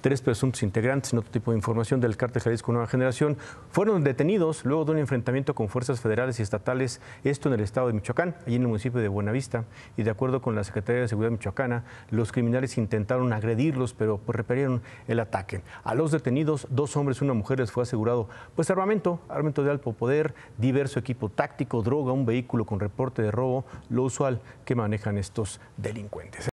Tres presuntos integrantes en otro tipo de información del cártel Jalisco Nueva Generación fueron detenidos luego de un enfrentamiento con fuerzas federales y estatales, esto en el estado de Michoacán, allí en el municipio de Buenavista. Y de acuerdo con la Secretaría de Seguridad Michoacana, los criminales intentaron agredirlos, pero pues, repelieron el ataque. A los detenidos, dos hombres y una mujer les fue asegurado pues armamento, armamento de alto poder, diverso equipo táctico, droga, un vehículo con reporte de robo, lo usual que manejan estos delincuentes.